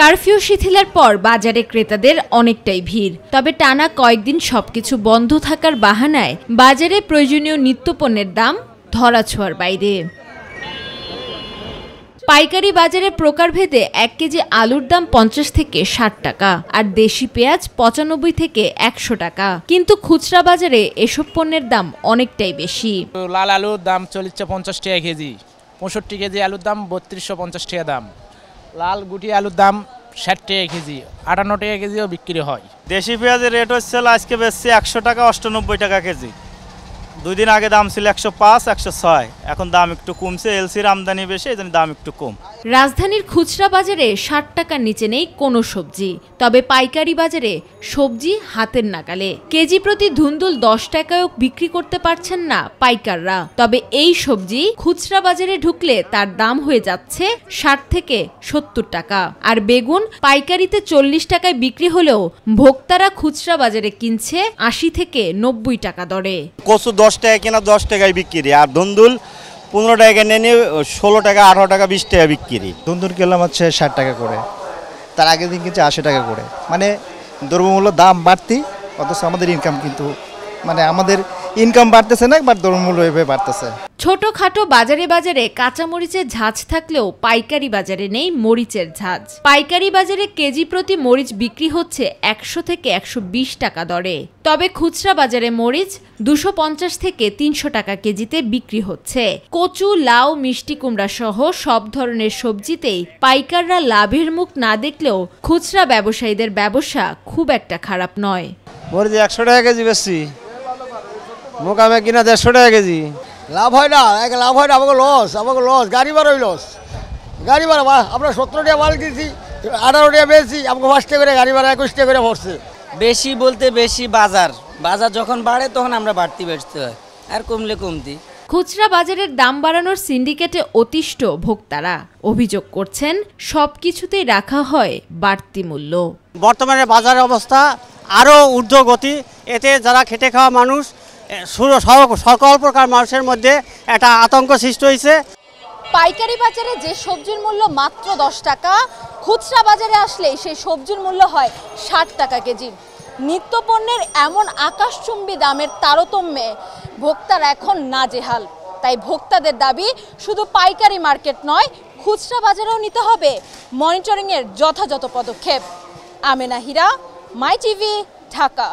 curfew শিথিলের পর বাজারে ক্রেতাদের অনেকটাই ভিড় তবে টানা কয়েকদিন সবকিছু বন্ধ থাকার বাহানায় বাজারে প্রয়োজনীয় নিত্যপণ্যের দাম ধরাছোঁয়ার বাইরে পাইকারি বাজারে প্রকারভেদে এক কেজি আলুর দাম পঞ্চাশ থেকে ষাট টাকা আর দেশি পেঁয়াজ পঁচানব্বই থেকে একশো টাকা কিন্তু খুচরা বাজারে এসব পণ্যের দাম অনেকটাই বেশি লাল আলুর দাম চল্লিশ পঞ্চাশ টাকা কেজি পঁয়ষট্টি কেজি আলুর দাম বত্রিশশো পঞ্চাশ টাকা দাম লাল গুটি আলুর দাম ষাট টাকা কেজি আটান্ন টাকা কেজিও বিক্রি হয় দেশি পেঁয়াজের রেট হচ্ছে আজকে বেশি একশো টাকা অষ্টানব্বই টাকা কেজি দুই দিন আগে দাম ছিল একশো পাঁচ একশো ছয় এখন দাম একটু কমছে এলসির আমদানি বেশি এই দাম একটু কম রাজধানীর খুচরা বাজারে ষাট টাকার নিচে নেই কোনো সবজি তবে পাইকারি বাজারে সবজি হাতের নাকালে কেজি প্রতি ধুন্দুল দশ টাকায়ও বিক্রি করতে পারছেন না পাইকাররা তবে এই সবজি খুচরা বাজারে ঢুকলে তার দাম হয়ে যাচ্ছে ষাট থেকে সত্তর টাকা আর বেগুন পাইকারিতে চল্লিশ টাকায় বিক্রি হলেও ভোক্তারা খুচরা বাজারে কিনছে আশি থেকে নব্বই টাকা দরে কচু দশ টাকা কেনা দশ টাকায় বিক্রি আর ধুন্দুল পনেরো টাকা নিয়ে ষোলো টাকা আঠারো টাকা বিশ টাকা বিক্রি ধুন্দুল কিলাম হচ্ছে ষাট টাকা করে তার আগের দিন কিন্তু আশি টাকা করে মানে দ্রব্যমূল্য দাম বাড়তি অথচ আমাদের ইনকাম কিন্তু মানে আমাদের ইনকাম বাড়তেছে না বাট দ্রব্যমূল্য বাড়তেছে ছোটখাটো বাজারে বাজারে কাঁচামরিচের ঝাঁজ থাকলেও পাইকারি বাজারে নেই মরিচের ঝাঁজ পাইকারি বাজারে কেজি প্রতি মরিচ বিক্রি হচ্ছে একশো থেকে একশো টাকা দরে তবে খুচরা বাজারে মরিচ দুশো থেকে তিনশো টাকা কেজিতে বিক্রি হচ্ছে কচু লাউ মিষ্টি কুমড়া সহ সব ধরনের সবজিতেই পাইকাররা লাভের মুখ না দেখলেও খুচরা ব্যবসায়ীদের ব্যবসা খুব একটা খারাপ নয় মরিচ একশো টাকা কেজি বেশি মোকামে কিনা দেড়শো টাকা কেজি লাভ হয় না এক লাভ হয় না আমাকে লস আমাকে লস গাড়ি ভাড়াই লস গাড়ি ভাড়া আমরা সতেরো টাকা মাল দিয়েছি আঠারো টাকা বেশি আমাকে পাঁচ টাকা করে গাড়ি ভাড়া একুশ টাকা করে পড়ছে বেশি বলতে বেশি বাজার বাজার যখন বাড়ে তখন আমরা বাড়তি বেঁচতে হয় আর কমলে কমতি খুচরা বাজারের দাম বাড়ানোর সিন্ডিকেটে অতিষ্ঠ ভোক্তারা অভিযোগ করছেন সব কিছুতেই রাখা হয় বাড়তি মূল্য বর্তমানে বাজারের অবস্থা আরও ঊর্ধ্বগতি এতে যারা খেটে খাওয়া মানুষ সকল প্রকার মানুষের মধ্যে একটা আতঙ্ক সৃষ্টি হয়েছে পাইকারি বাজারে যে সবজির মূল্য মাত্র দশ টাকা খুচরা বাজারে আসলে সেই সবজির মূল্য হয় ষাট টাকা কেজি নিত্যপণ্যের এমন আকাশচুম্বী দামের তারতম্যে ভোক্তারা এখন না জেহাল তাই ভোক্তাদের দাবি শুধু পাইকারি মার্কেট নয় খুচরা বাজারেও নিতে হবে মনিটরিংয়ের যথাযথ পদক্ষেপ আমেনা হীরা মাই টিভি ঢাকা